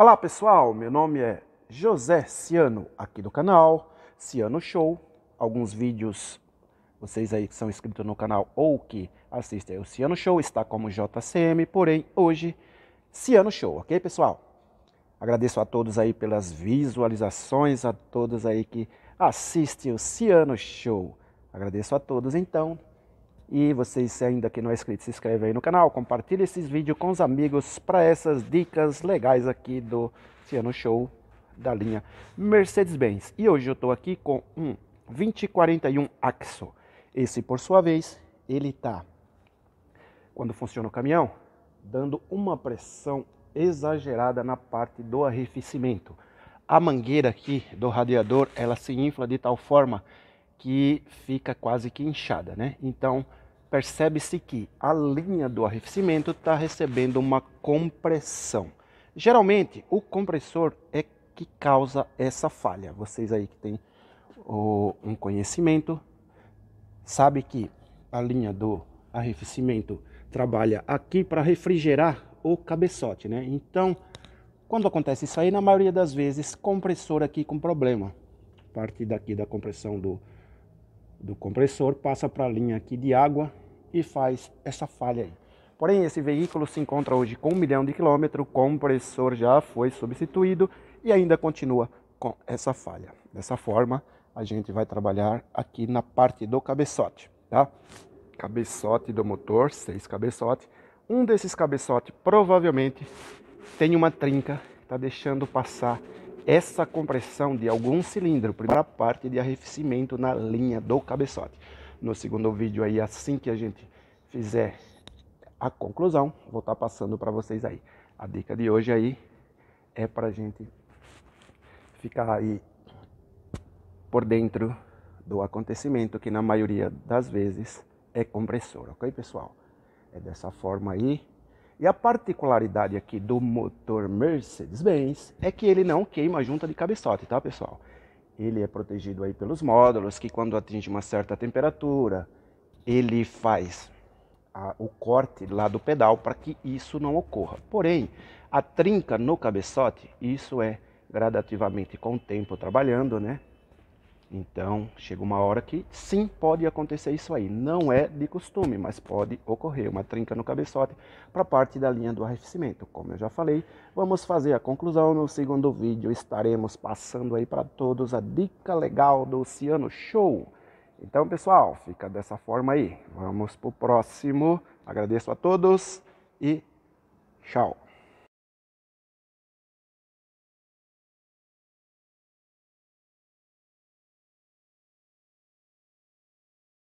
Olá pessoal, meu nome é José Ciano, aqui do canal Ciano Show. Alguns vídeos, vocês aí que são inscritos no canal ou que assistem o Ciano Show, está como JCM, porém hoje Ciano Show, ok pessoal? Agradeço a todos aí pelas visualizações, a todos aí que assistem o Ciano Show. Agradeço a todos então e vocês ainda que não é inscrito, se inscreve aí no canal, compartilha esses vídeos com os amigos para essas dicas legais aqui do Ciano Show da linha Mercedes-Benz. E hoje eu estou aqui com um 2041 Axo. Esse, por sua vez, ele está, quando funciona o caminhão, dando uma pressão exagerada na parte do arrefecimento. A mangueira aqui do radiador, ela se infla de tal forma que fica quase que inchada, né? Então, percebe-se que a linha do arrefecimento está recebendo uma compressão. Geralmente, o compressor é que causa essa falha. Vocês aí que têm um conhecimento, sabe que a linha do arrefecimento trabalha aqui para refrigerar o cabeçote, né? Então, quando acontece isso aí, na maioria das vezes, compressor aqui com problema. Parte daqui da compressão do do compressor, passa para a linha aqui de água e faz essa falha aí. Porém, esse veículo se encontra hoje com um milhão de quilômetros, o compressor já foi substituído e ainda continua com essa falha. Dessa forma, a gente vai trabalhar aqui na parte do cabeçote, tá? Cabeçote do motor, seis cabeçotes. Um desses cabeçotes provavelmente tem uma trinca, tá deixando passar essa compressão de algum cilindro, primeira parte de arrefecimento na linha do cabeçote. No segundo vídeo aí, assim que a gente fizer a conclusão, vou estar tá passando para vocês aí. A dica de hoje aí é para a gente ficar aí por dentro do acontecimento, que na maioria das vezes é compressor, ok pessoal? É dessa forma aí e a particularidade aqui do motor Mercedes-Benz é que ele não queima a junta de cabeçote, tá pessoal? Ele é protegido aí pelos módulos que quando atinge uma certa temperatura, ele faz a, o corte lá do pedal para que isso não ocorra. Porém, a trinca no cabeçote, isso é gradativamente com o tempo trabalhando, né? Então, chega uma hora que sim, pode acontecer isso aí. Não é de costume, mas pode ocorrer uma trinca no cabeçote para parte da linha do arrefecimento. Como eu já falei, vamos fazer a conclusão no segundo vídeo. Estaremos passando aí para todos a dica legal do Oceano Show. Então, pessoal, fica dessa forma aí. Vamos para o próximo. Agradeço a todos e tchau.